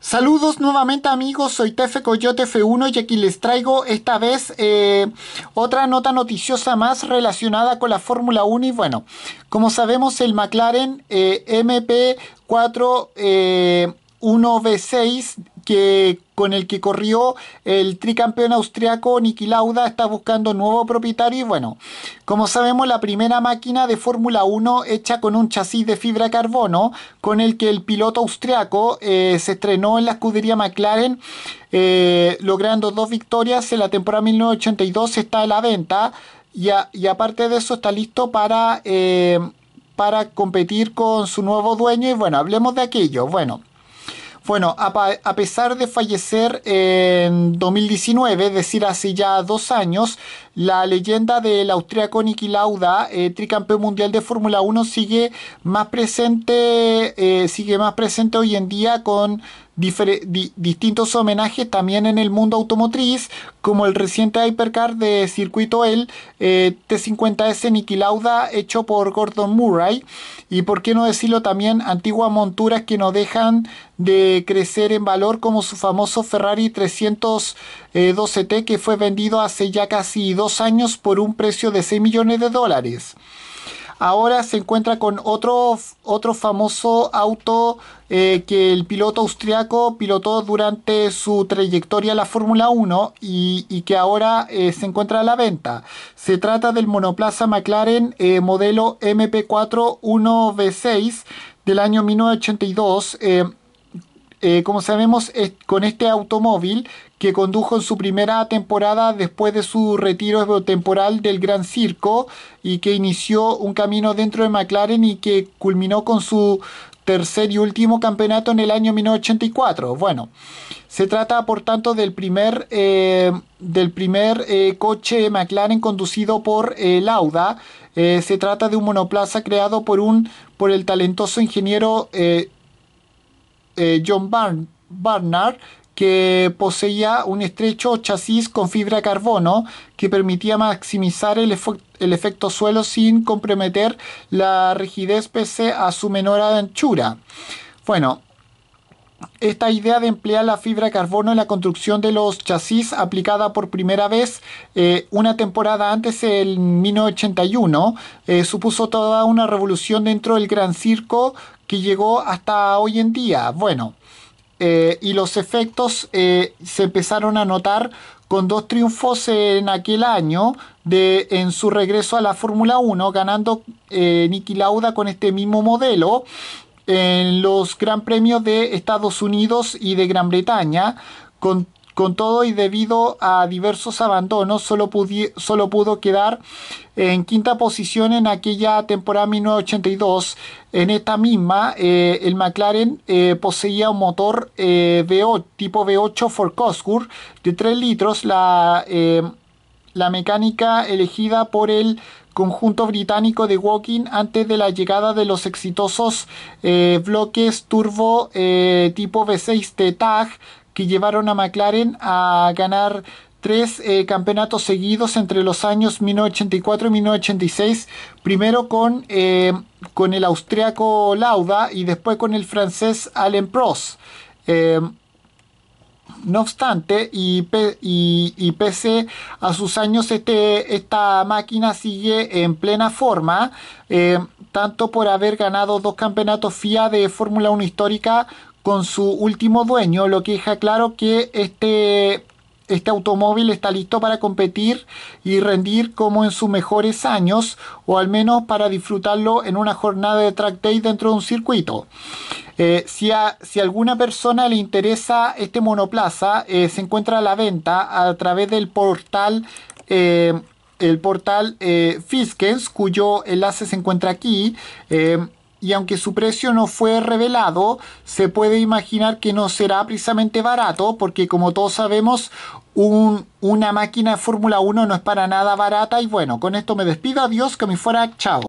Saludos nuevamente amigos, soy Tefe Coyote F1 y aquí les traigo esta vez eh, otra nota noticiosa más relacionada con la Fórmula 1 y bueno, como sabemos el McLaren eh, MP4 1V6 con el que corrió el tricampeón austriaco Niki Lauda está buscando nuevo propietario y bueno, como sabemos la primera máquina de Fórmula 1 hecha con un chasis de fibra carbono con el que el piloto austriaco eh, se estrenó en la escudería McLaren eh, logrando dos victorias en la temporada 1982 está a la venta y, aparte de eso está listo para... Eh, para competir con su nuevo dueño y bueno, hablemos de aquello. Bueno, bueno, a, pesar de fallecer en 2019, es decir, hace ya dos años, la leyenda del austriaco Niki Lauda, eh, tricampeón mundial de Fórmula 1, sigue más presente, eh, sigue más presente hoy en día con distintos homenajes también en el mundo automotriz, como el reciente Hypercar de Circuito L eh, T50S Niki Lauda, hecho por Gordon Murray, y por qué no decirlo también, antiguas monturas que no dejan de crecer en valor, como su famoso Ferrari 312T, que fue vendido hace ya casi dos años por un precio de 6 millones de dólares. Ahora se encuentra con otro, otro famoso auto eh, que el piloto austriaco pilotó durante su trayectoria a la Fórmula 1 y, que ahora eh, se encuentra a la venta. Se trata del monoplaza McLaren eh, modelo MP4 1V6 del año 1982 eh, como sabemos, con este automóvil que condujo en su primera temporada después de su retiro temporal del Gran Circo y que inició un camino dentro de McLaren y que culminó con su tercer y último campeonato en el año 1984. Bueno, se trata por tanto del primer, eh, del primer eh, coche McLaren conducido por Lauda. se trata de un monoplaza creado por, un, por el talentoso ingeniero eh, John Barnard, que poseía un estrecho chasis con fibra de carbono que permitía maximizar el, efecto suelo sin comprometer la rigidez pese a su menor anchura. Bueno, esta idea de emplear la fibra de carbono en la construcción de los chasis aplicada por primera vez eh, una temporada antes, en 1981, eh, supuso toda una revolución dentro del gran circo que llegó hasta hoy en día. Bueno, eh, y los efectos eh, se empezaron a notar con dos triunfos en aquel año de, en su regreso a la Fórmula 1, ganando eh, Niki Lauda con este mismo modelo en los Gran Premios de Estados Unidos y de Gran Bretaña, con con todo y debido a diversos abandonos, solo, pudo quedar en quinta posición en aquella temporada 1982. En esta misma, eh, el McLaren eh, poseía un motor eh, tipo V8 for Cosgur de 3 litros, la, la mecánica elegida por el conjunto británico de Walking antes de la llegada de los exitosos bloques turbo tipo V6 de TAG que llevaron a McLaren a ganar tres eh, campeonatos seguidos entre los años 1984 y 1986, primero con, eh, con el austriaco Lauda y después con el francés Alain Prost. Em, no obstante, y, pese a sus años, este, esta máquina sigue en plena forma, em, tanto por haber ganado dos campeonatos FIA de Fórmula 1 histórica con su último dueño, lo que deja claro que este, este automóvil está listo para competir y rendir como en sus mejores años, o al menos para disfrutarlo en una jornada de track day dentro de un circuito. Eh, si, a, si, alguna persona le interesa este monoplaza, eh, se encuentra a la venta a través del portal. Eh, el portal Fiskens, cuyo enlace se encuentra aquí y aunque su precio no fue revelado, se puede imaginar que no será precisamente barato, porque como todos sabemos, una máquina de Fórmula 1 no es para nada barata. Y bueno, con esto me despido, adiós, que me fuera, chao.